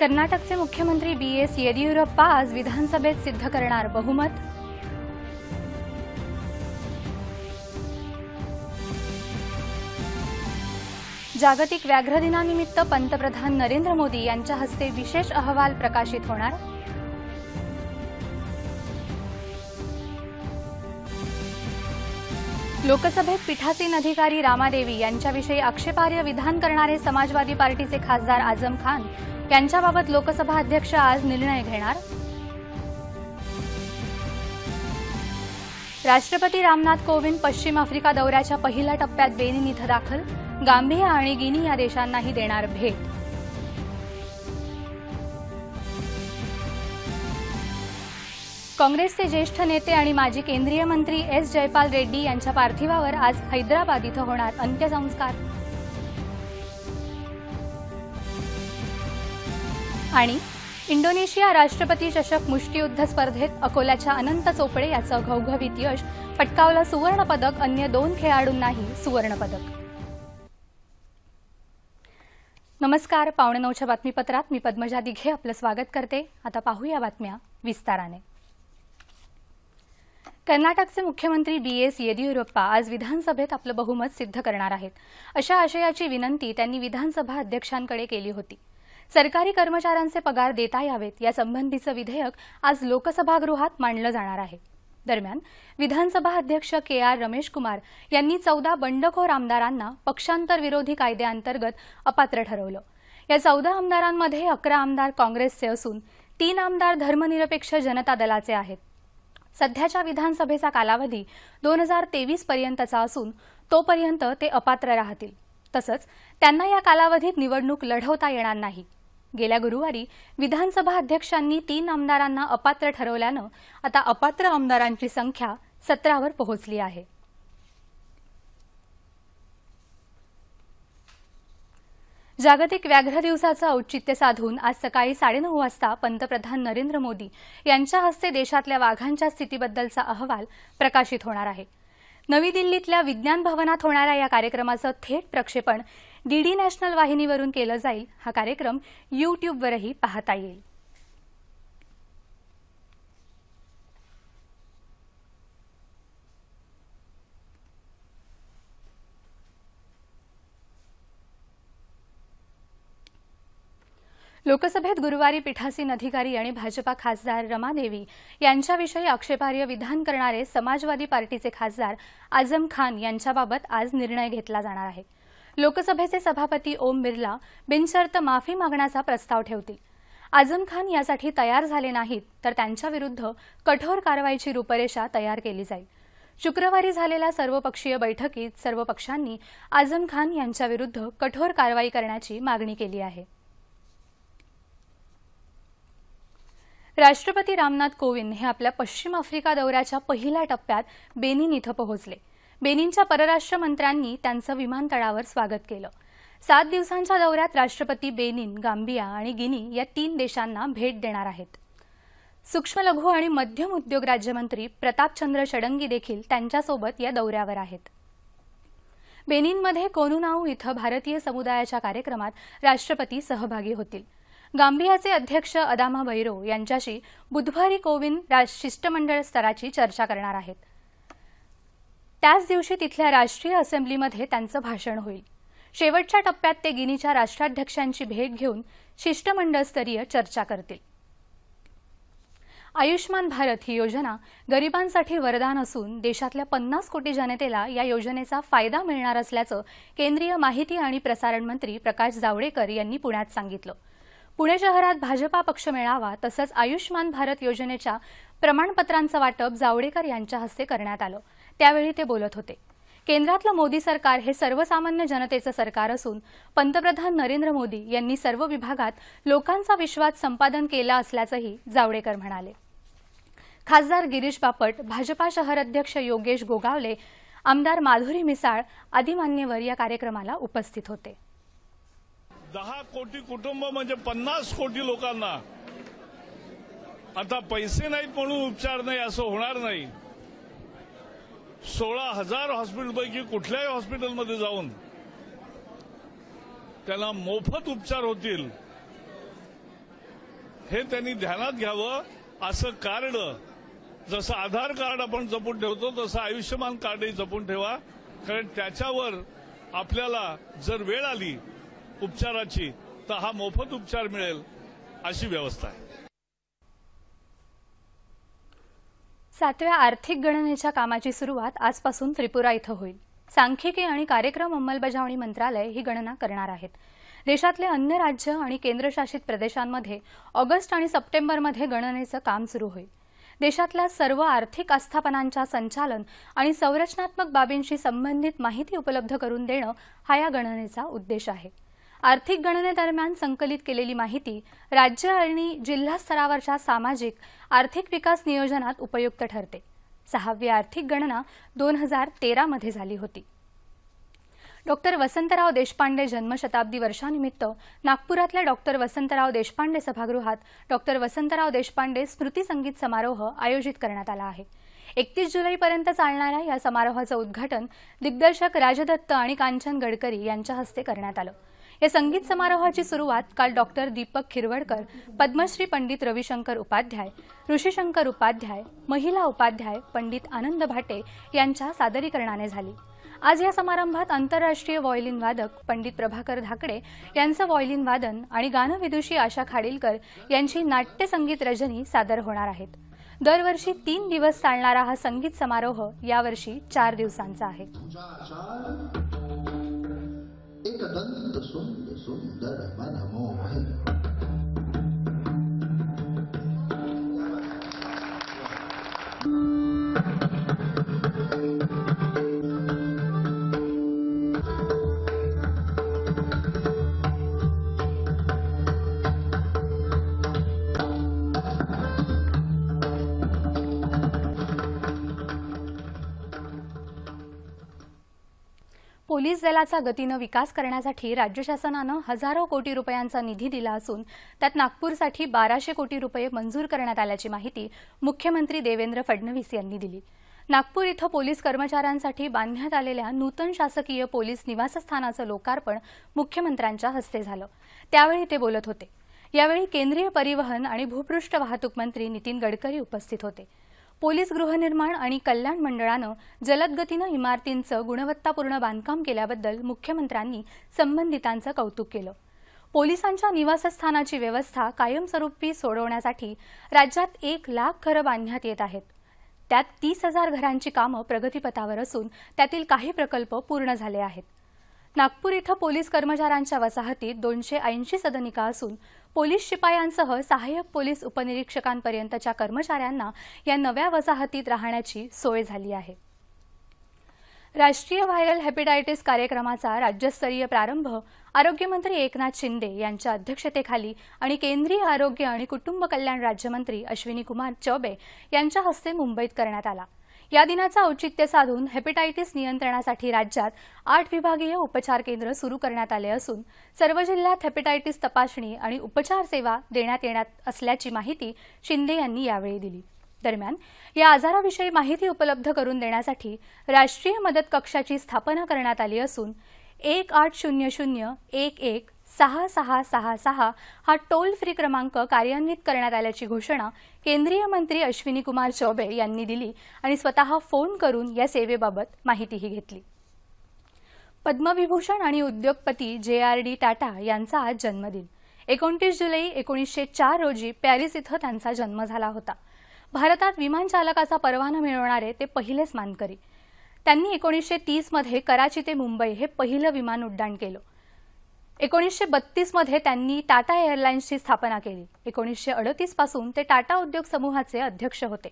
कर्नाटकचे मुख्यमंत्री बी एस येदियुरप्पा आज विधानसभेत सिद्ध करणार बहुमत जागतिक व्याघ्र दिनानिमित्त पंतप्रधान नरेंद्र मोदी यांच्या हस्ते विशेष अहवाल प्रकाशित होणार लोकसभेत पीठासीन अधिकारी रामादेवी यांच्याविषयी आक्षेपार्ह विधान करणारे समाजवादी पार्टीचे खासदार आझम खान त्यांच्याबाबत लोकसभा अध्यक्ष आज निर्णय घेणार राष्ट्रपती रामनाथ कोविंद पश्चिम आफ्रिका दौऱ्याच्या पहिल्या टप्प्यात बेनिन इथं दाखल गांभीर्या आणि गिनी या देशांनाही देणार भेट काँग्रेसचे ज्येष्ठ नेते आणि माजी केंद्रीय मंत्री एस जयपाल रेड्डी यांच्या पार्थिवावर आज हैदराबाद इथं होणार अंत्यसंस्कार आणि इंडोनेशिया राष्ट्रपती चषक मुष्टीयुद्ध स्पर्धेत अकोल्याच्या अनंत चोपडे याचं घवघवीत यश पटकावलं सुवर्णपदक अन्य दोन खेळाडूंनाही सुवर्णपदक नमस्कार पावणे नऊच्या बातमीपत्रात मी पद्मजा दिघे आपलं स्वागत करते आता पाहूया बातम्या विस्ताराने कर्नाटकचे मुख्यमंत्री बी एस येदियुरप्पा आज विधानसभेत आपलं बहुमत सिद्ध करणार आहेत अशा आशयाची विनंती त्यांनी विधानसभा अध्यक्षांकडे केली होती सरकारी कर्मचाऱ्यांचे पगार देता यावेत यासंबंधीचं विधेयक आज लोकसभागृहात मांडलं जाणार आहे दरम्यान विधानसभा अध्यक्ष के आर रमेश कुमार यांनी चौदा बंडखोर आमदारांना पक्षांतर विरोधी कायद्याअंतर्गत अपात्र ठरवलं या चौदा आमदारांमध्ये अकरा आमदार काँग्रेसचे असून तीन आमदार धर्मनिरपेक्ष जनता दलाचे आहेत सध्याच्या विधानसभेचा कालावधी दोन हजार तेवीस पर्यंतचा असून तोपर्यंत ते अपात्र राहतील तसंच त्यांना या कालावधीत निवडणूक लढवता येणार नाही गेल्या गुरुवारी विधानसभा अध्यक्षांनी तीन आमदारांना अपात्र ठरवल्यानं आता अपात्र आमदारांची संख्या सतरावर पोहोचली आहे जागतिक व्याघ्र दिवसाचं औचित्य साधून आज सकाळी साडेनऊ वाजता पंतप्रधान नरेंद्र मोदी यांच्या हस्ते देशातल्या वाघांच्या स्थितीबद्दलचा अहवाल प्रकाशित होणार आहे नवी दिल्लीतल्या विज्ञान भवनात होणाऱ्या या कार्यक्रमाचं थेट प्रक्षेपण डीडी नॅशनल वाहिनीवरून केलं जाईल हा कार्यक्रम युट्यूबवरही पाहता येईल लोकसभेत गुरुवारी पीठासीन अधिकारी आणि भाजपा खासदार रमादेवी यांच्याविषयी आक्षेपार्ह विधान करणारे समाजवादी पार्टीचे खासदार आजम खान यांच्याबाबत आज निर्णय घेतला जाणार आहे लोकसभेचे सभापती ओम बिर्ला बिनशर्त माफी मागण्याचा प्रस्ताव ठेवतील आझम खान यासाठी तयार झाले नाहीत तर त्यांच्याविरुद्ध कठोर कारवाईची रूपरेषा तयार केली जाईल शुक्रवारी झालेल्या सर्वपक्षीय बैठकीत सर्व पक्षांनी आझम खान यांच्याविरुद्ध कठोर कारवाई करण्याची मागणी केली आहे राष्ट्रपती रामनाथ कोविंद हे आपल्या पश्चिम आफ्रिका दौऱ्याच्या पहिल्या टप्प्यात बेनिन इथं पोहोचले बेनिनच्या परराष्ट्र मंत्र्यांनी त्यांचं विमानतळावर स्वागत केलं सात दिवसांच्या दौऱ्यात राष्ट्रपती बेनिन गांबिया आणि गिनी या तीन देशांना भेट देणार आहेत सूक्ष्म लघु आणि मध्यम उद्योग राज्यमंत्री प्रतापचंद्र षडंगी देखील त्यांच्यासोबत या दौऱ्यावर आहेत बेनिनमध्ये कोनुनाऊ इथं भारतीय समुदायाच्या कार्यक्रमात राष्ट्रपती सहभागी होतील गांबियाचे अध्यक्ष अदामा बैरो यांच्याशी बुधवारी कोविंद शिष्टमंडळ स्तराची चर्चा करणार आहेत त्याच दिवशी तिथल्या राष्ट्रीय असेंब्लीमध्ये त्यांचं भाषण होईल शेवटच्या टप्प्यात ते गिनीच्या राष्ट्राध्यक्षांची भेट घेऊन शिष्टमंडळस्तरीय चर्चा करतील आयुष्मान भारत ही योजना गरिबांसाठी वरदान असून देशातल्या पन्नास कोटी जनतेला या योजनेचा फायदा मिळणार असल्याचं केंद्रीय माहिती आणि प्रसारण मंत्री प्रकाश जावडेकर यांनी पुण्यात सांगितलं पुणे शहरात भाजपा पक्ष मेळावा तसंच आयुष्मान भारत योजनेच्या प्रमाणपत्रांचं वाटप जावडेकर यांच्या हस्ते करण्यात आलं त्यावेळी ते बोलत होते केंद्रातलं मोदी सरकार हे सर्वसामान्य जनतेचं सरकार असून पंतप्रधान नरेंद्र मोदी यांनी सर्व विभागात लोकांचा विश्वास संपादन केला असल्याचंही जावडेकर म्हणाले खासदार गिरीश बापट भाजपा शहर अध्यक्ष योगेश गोगावले आमदार माधुरी मिसाळ आदी मान्यवर या कार्यक्रमाला उपस्थित होते दहा कोटी कुटुंब म्हणजे पन्नास कोटी लोकांना आता पैसे नाहीत म्हणून उपचार नाही असं होणार नाही सोळा हजार हॉस्पिटलपैकी कुठल्याही हॉस्पिटलमध्ये जाऊन त्यांना मोफत उपचार होतील हे त्यांनी ध्यानात घ्यावं असं कार्ड जसं आधार कार्ड आपण जपून ठेवतो तसं आयुष्यमान कार्डही जपून ठेवा कारण त्याच्यावर आपल्याला जर वेळ आली उपचाराची तर हा मोफत उपचार मिळेल अशी व्यवस्था आहे सातव्या आर्थिक गणनेच्या कामाची सुरुवात आजपासून त्रिपुरा इथं होईल सांख्यिकी आणि कार्यक्रम अंमलबजावणी मंत्रालय ही गणना करणार आहेत देशातले अन्य राज्य आणि केंद्रशासित प्रदेशांमध्ये ऑगस्ट आणि सप्टेंबरमध्ये गणनेचं काम सुरू होईल देशातल्या सर्व आर्थिक आस्थापनांच्या संचालन आणि संरचनात्मक बाबींशी संबंधित माहिती उपलब्ध करून देणं हा या गणनेचा उद्देश आहे आर्थिक गणनेदरम्यान संकलित केलेली माहिती राज्य आणि जिल्हा स्तरावरच्या सामाजिक आर्थिक विकास नियोजनात उपयुक्त ठरते सहावी आर्थिक गणना दोन हजार तेरामध्ये झाली होती डॉक्टर वसंतराव देशपांडे जन्मशताब्दी वर्षानिमित्त नागपुरातल्या डॉक्टर वसंतराव देशपांडे सभागृहात डॉक्टर वसंतराव देशपांडे स्मृती संगीत समारोह आयोजित करण्यात आला आहे एकतीस जुलैपर्यंत चालणाऱ्या या समारोहाचं उद्घाटन दिग्दर्शक राजदत्त आणि कांचन गडकरी यांच्या हस्ते करण्यात आलं या संगीत समारोहाची सुरुवात काल डॉक्टर दीपक खिरवडकर पद्मश्री पंडित रविशंकर उपाध्याय ऋषीशंकर उपाध्याय महिला उपाध्याय पंडित आनंद भाटे यांच्या सादरीकरणाने झाली आज या समारंभात आंतरराष्ट्रीय वॉयलिन वादक पंडित प्रभाकर धाकडे यांचं व्हॉयलिन वादन आणि गानविदुषी आशा खाडीलकर यांची नाट्यसंगीत रजनी सादर होणार आहेत दरवर्षी तीन दिवस चालणारा हा संगीत समारोह यावर्षी चार दिवसांचा आहे Eka dan tersum tersum darah mana mohon. thank you police दलाचा गतीनं विकास करण्यासाठी राज्य शासनानं हजारो कोटी रुपयांचा निधी दिला असून त्यात नागपूरसाठी बाराशे कोटी रुपये मंजूर करण्यात आल्याची माहिती मुख्यमंत्री देवेंद्र फडणवीस यांनी दिली नागपूर इथं पोलीस कर्मचाऱ्यांसाठी बांधण्यात आलेल्या नूतन शासकीय पोलीस निवासस्थानाचं लोकार्पण मुख्यमंत्र्यांच्या हस्ते झालं त्यावेळी ते बोलत होते यावेळी केंद्रीय परिवहन आणि भूपृष्ठ वाहतूक मंत्री नितीन गडकरी उपस्थित होते पोलीस गृहनिर्माण आणि कल्याण मंडळानं जलदगतीनं इमारतींचं गुणवत्तापूर्ण बांधकाम केल्याबद्दल मुख्यमंत्र्यांनी संबंधितांचं कौतुक केलं पोलिसांच्या निवासस्थानाची व्यवस्था कायमस्वरूपी सोडवण्यासाठी राज्यात एक लाख घरं बांधण्यात येत आहेत त्यात तीस हजार घरांची कामं प्रगतीपथावर असून त्यातील काही प्रकल्प पूर्ण झाले आहेत नागपूर इथं पोलीस कर्मचाऱ्यांच्या वसाहतीत दोनशे ऐंशी सदनिका असून पोलीस शिपायांसह सहाय्यक पोलीस उपनिरीक्षकांपर्यंतच्या कर्मचाऱ्यांना या नव्या वसाहतीत राहण्याची सोय झाली आहे राष्ट्रीय व्हायरल हेपेटायटीस कार्यक्रमाचा राज्यस्तरीय प्रारंभ आरोग्यमंत्री एकनाथ शिंदे यांच्या अध्यक्षतेखाली आणि केंद्रीय आरोग्य आणि कुटुंब कल्याण राज्यमंत्री अश्विनी कुमार चौबे यांच्या हस्ते मुंबईत करण्यात आला या दिनाचं औचित्य साधून हेपेटायटीस नियंत्रणासाठी राज्यात आठ विभागीय उपचार केंद्र सुरू करण्यात आले असून सर्व जिल्ह्यात हेपेटायटीस तपासणी आणि उपचार सेवा देण्यात येणार असल्याची माहिती शिंदे यांनी यावेळी दिली दरम्यान या आजाराविषयी माहिती उपलब्ध करून देण्यासाठी राष्ट्रीय मदत कक्षाची स्थापना करण्यात आली असून एक आठ शून्य शून्य एक एक सहा सहा सहा सहा हा टोल फ्री क्रमांक कार्यान्वित करण्यात आल्याची घोषणा केंद्रीय मंत्री अश्विनी कुमार चौबे यांनी दिली आणि स्वतः फोन करून या सेवेबाबत माहितीही घेतली पद्मविभूषण आणि उद्योगपती जे आर डी टाटा यांचा आज जन्मदिन एकोणतीस जुलै एकोणीसशे चार रोजी पॅरिस इथं त्यांचा जन्म झाला होता भारतात चालकाचा परवाना मिळवणारे ते पहिलेच मानकरी त्यांनी एकोणीसशे तीसमध्ये कराची ते मुंबई हे पहिलं विमान उड्डाण केलं एकोणीसशे बत्तीसमध्ये त्यांनी टाटा एअरलाइन्सची स्थापना केली एकोणीसशे अडतीस पासून ते टाटा उद्योग समूहाचे अध्यक्ष होते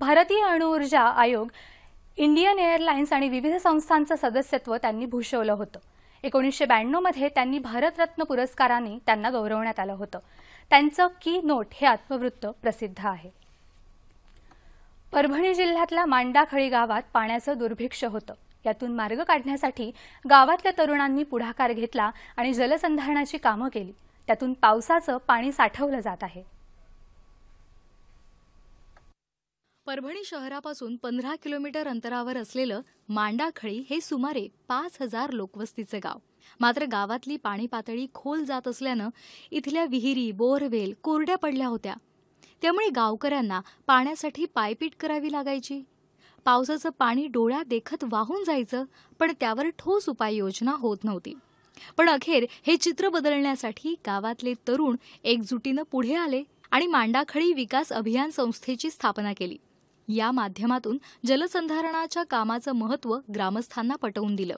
भारतीय अणुऊर्जा आयोग इंडियन एअरलाइन्स आणि विविध संस्थांचं सदस्यत्व त्यांनी भूषवलं होतं एकोणीसशे ब्याण्णवमध्ये त्यांनी भारतरत्न पुरस्काराने त्यांना गौरवण्यात आलं होतं त्यांचं की नोट हे आत्मवृत्त प्रसिद्ध आहे परभणी जिल्ह्यातल्या मांडाखळी गावात पाण्याचं दुर्भिक्ष होतं यातून मार्ग काढण्यासाठी गावातल्या तरुणांनी पुढाकार घेतला आणि जलसंधारणाची कामं केली त्यातून पावसाचं पाणी साठवलं जात आहे परभणी शहरापासून पंधरा किलोमीटर अंतरावर असलेलं मांडाखळी हे सुमारे पाच हजार लोकवस्तीचं गाव मात्र गावातली पाणी पातळी खोल जात असल्यानं इथल्या विहिरी बोरवेल कोरड्या पडल्या होत्या त्यामुळे गावकऱ्यांना पाण्यासाठी पायपीट करावी लागायची पावसाचं पाणी डोळ्या देखत वाहून जायचं पण त्यावर ठोस उपाययोजना होत नव्हती पण अखेर हे चित्र बदलण्यासाठी गावातले तरुण एकजुटीनं पुढे आले आणि मांडाखळी विकास अभियान संस्थेची स्थापना केली या माध्यमातून जलसंधारणाच्या कामाचं महत्त्व ग्रामस्थांना पटवून दिलं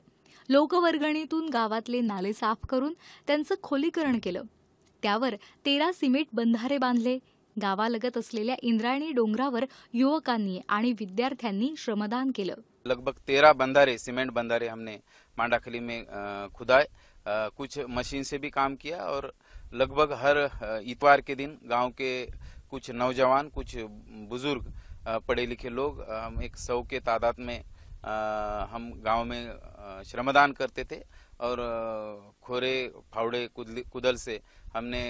लोकवर्गणीतून गावातले नाले साफ करून त्यांचं खोलीकरण केलं त्यावर तेरा सिमेंट बंधारे बांधले गावालगत इंद्रायणी डोंगरावर युवकांनी आणि विद्यार्थ्यांनी श्रमदान केलं लगभग तेरा बंधारे सीमेंट बंधारे हमने मांडाखली में खुदाए कुछ मशीन से भी काम किया और लगभग हर इतवार के दिन गांव के कुछ नौजवान कुछ बुजुर्ग पढ़े लिखे लोग हम एक सौ के तादाद में हम गांव में श्रमदान करते थे और खोरे फावड़े कुदल से हमने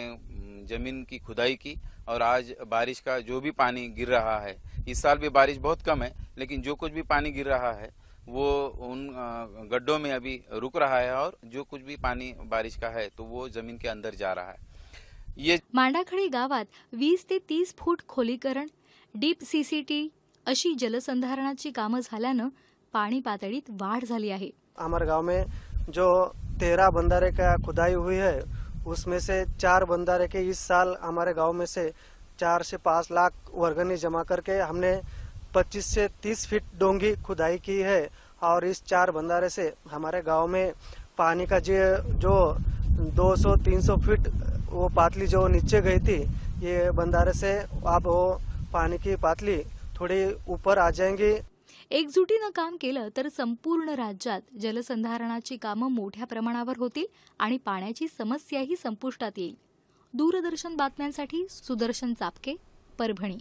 जमीन की खुदाई की और आज बारिश का जो भी पानी गिर रहा है इस साल भी बारिश बहुत कम है लेकिन जो कुछ भी पानी गिर रहा है वो उन गड्ढों में अभी रुक रहा है और जो कुछ भी पानी बारिश का है तो वो जमीन के अंदर जा रहा है ये मांडाखडी गाँव वीस ऐसी तीस फूट खोलीकरण डीप सीसीटी अशी जल कामं ची काम पानी वाढ है हमारे में जो तेरह बंदारे का खुदाई हुई है उसमें से चार बंदारे के इस साल हमारे गांव में से चार से पाँच लाख वर्गनी जमा करके हमने 25 से 30 फीट डोंगी खुदाई की है और इस चार बंदारे से हमारे गांव में पानी का जो 200-300 फीट वो पातली जो नीचे गई थी ये बंदारे से अब वो पानी की पातली थोड़ी ऊपर आ जाएंगी एकजुटीनं काम केलं तर संपूर्ण राज्यात जलसंधारणाची कामं मोठ्या प्रमाणावर होतील आणि पाण्याची समस्याही संपुष्टात येईल दूरदर्शन बातम्यांसाठी सुदर्शन चापके परभणी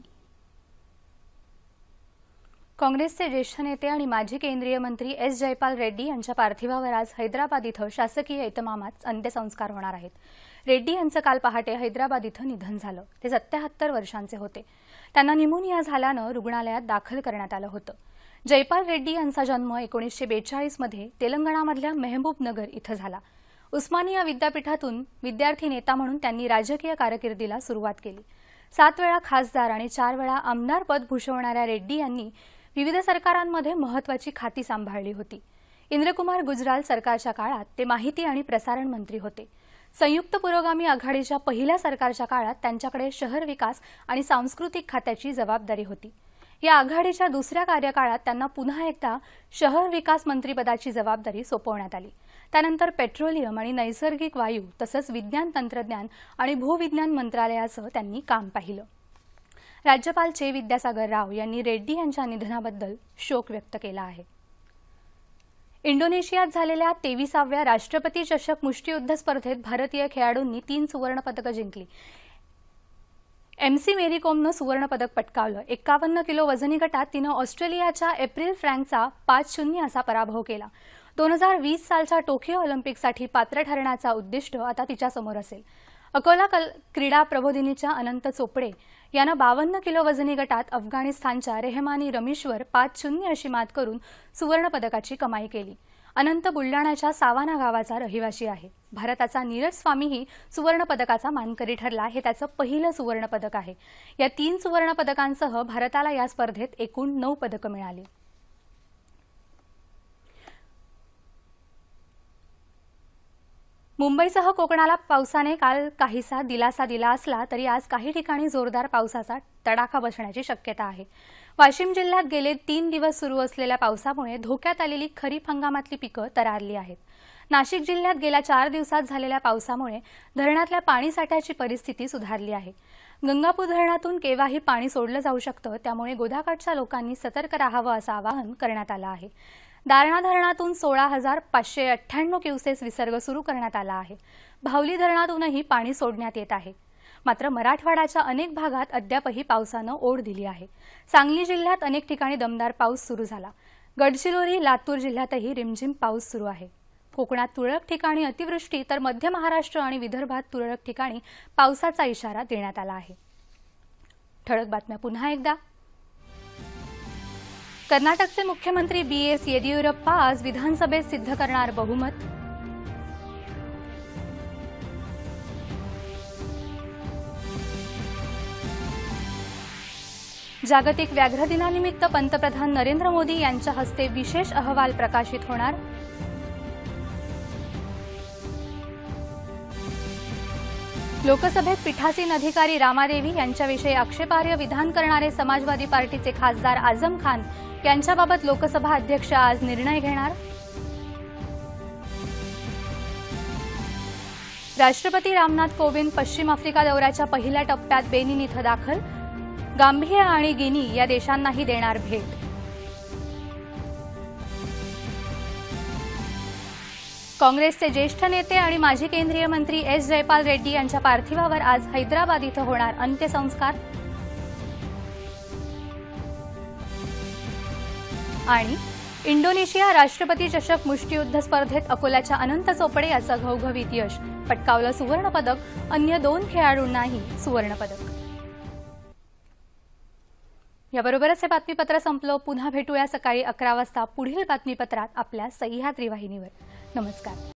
काँग्रेसचे ज्येष्ठ नेते आणि माजी केंद्रीय मंत्री एस जयपाल रेड्डी यांच्या पार्थिवावर आज हैदराबाद इथं शासकीय इतमामात अंत्यसंस्कार होणार आहेत रेड्डी यांचं काल पहाटे हैदराबाद इथं निधन झालं ते सत्याहत्तर वर्षांचे होते त्यांना निमोनिया झाल्यानं रुग्णालयात दाखल करण्यात आलं होतं जयपाल रेड्डी यांचा जन्म एकोणीसशे बेचाळीसमध्ये तेलंगणामधल्या मेहबूबनगर इथं झाला उस्मानिया विद्यापीठातून विद्यार्थी नेता म्हणून त्यांनी राजकीय कारकिर्दीला सुरुवात केली सात वेळा खासदार आणि चार वेळा आमदार पद भूषवणाऱ्या रेड्डी यांनी विविध सरकारांमध्ये महत्वाची खाती सांभाळली होती इंद्रकुमार गुजराल सरकारच्या काळात ते माहिती आणि प्रसारण मंत्री होते संयुक्त पुरोगामी आघाडीच्या पहिल्या सरकारच्या काळात त्यांच्याकडे शहर विकास आणि सांस्कृतिक खात्याची जबाबदारी होती या आघाडीच्या दुसऱ्या कार्यकाळात त्यांना पुन्हा एकदा शहर विकास मंत्रीपदाची जबाबदारी सोपवण्यात आली त्यानंतर पेट्रोलियम आणि नैसर्गिक वायू तसंच विज्ञान तंत्रज्ञान आणि भूविज्ञान मंत्रालयाचं त्यांनी काम पाहिलं राज्यपाल चे विद्यासागर राव यांनी रेड्डी यांच्या निधनाबद्दल शोक व्यक्त केला आहे इंडोनेशियात झालेल्या तेविसाव्या राष्ट्रपती चषक मुष्टीयुद्ध स्पर्धेत भारतीय खेळाडूंनी तीन सुवर्णपदकं जिंकली एम सी सुवर्ण पदक पटकावलं एक्कावन्न किलो वजनी गटात तिनं ऑस्ट्रेलियाच्या एप्रिल फ्रँकचा पाच शून्य असा पराभव केला दोन हजार वीस सालच्या टोकियो ऑलिम्पिकसाठी पात्र ठरण्याचा उद्दिष्ट आता तिच्यासमोर असेल अकोला कल क्रीडा प्रबोधिनीच्या अनंत चोपडे यानं बावन्न किलो वजनी गटात अफगाणिस्तानच्या रेहमानी रमेश्वर पाच शून्य अशी मात करून सुवर्णपदकाची कमाई केली अनंत बुलडाण्याच्या सावाना गावाचा रहिवासी आहे भारताचा नीरज स्वामीही सुवर्णपदकाचा मानकरी ठरला हे त्याचं पहिलं सुवर्णपदक आहे या तीन सुवर्णपदकांसह भारताला या स्पर्धेत एकूण नऊ पदकं मिळाली मुंबईसह कोकणाला पावसाने काल काहीसा दिलासा दिला असला तरी आज काही ठिकाणी जोरदार पावसाचा तडाखा बसण्याची शक्यता आहे वाशिम जिल्ह्यात गेले तीन दिवस सुरू असलेल्या पावसामुळे धोक्यात आलेली खरीप हंगामातली पिकं तरारली आहेत नाशिक जिल्ह्यात गेल्या चार दिवसात झालेल्या पावसामुळे धरणातल्या पाणीसाठ्याची परिस्थिती सुधारली आहे गंगापूर धरणातून केव्हाही पाणी सोडलं जाऊ शकतं त्यामुळे गोदाकाठच्या लोकांनी सतर्क राहावं असं आवाहन करण्यात आलं आहे दारणा धरणातून सोळा हजार पाचशे अठ्ठ्याण्णव क्युसेस विसर्ग सुरू करण्यात आला आहे भावली धरणातूनही पाणी सोडण्यात येत आहे मात्र मराठवाड्याच्या अनेक भागात अद्यापही पावसानं ओढ दिली आहे सांगली जिल्ह्यात अनेक ठिकाणी दमदार पाऊस सुरू झाला गडचिरोली लातूर जिल्ह्यातही रिमझिम पाऊस सुरू आहे कोकणात तुरळक ठिकाणी अतिवृष्टी तर मध्य महाराष्ट्र आणि विदर्भात तुरळक ठिकाणी पावसाचा इशारा देण्यात आला आहे ठळक बातम्या पुन्हा एकदा कर्नाटकचे मुख्यमंत्री बी एस येडियुरप्पा आज विधानसभेत सिद्ध करणार बहुमत जागतिक व्याघ्र दिनानिमित्त पंतप्रधान नरेंद्र मोदी यांच्या हस्ते विशेष अहवाल प्रकाशित होणार लोकसभेत पीठासीन अधिकारी रामादेवी यांच्याविषयी आक्षेपार्ह विधान करणारे समाजवादी पार्टीचे खासदार आझम खान यांच्याबाबत लोकसभा अध्यक्ष आज निर्णय घेणार राष्ट्रपती रामनाथ कोविंद पश्चिम आफ्रिका दौऱ्याच्या पहिल्या टप्प्यात बेनिन इथं दाखल गांभीय आणि गिनी या देशांनाही देणार भेट काँग्रेसचे ज्येष्ठ नेते आणि माजी केंद्रीय मंत्री एस जयपाल रेड्डी यांच्या पार्थिवावर आज हैदराबाद इथं होणार अंत्यसंस्कार आणि इंडोनेशिया राष्ट्रपती चषक मुष्टीयुद्ध स्पर्धेत अकोल्याच्या अनंत चोपडे याचं घवघवीत यश पटकावलं सुवर्णपदक अन्य दोन खेळाडूंनाही सुवर्णपदक याबरोबरच हे बातमीपत्र संपलं पुन्हा भेटूया सकाळी अकरा वाजता पुढील बातमीपत्रात आपल्या सह्याद्री वाहिनीवर नमस्कार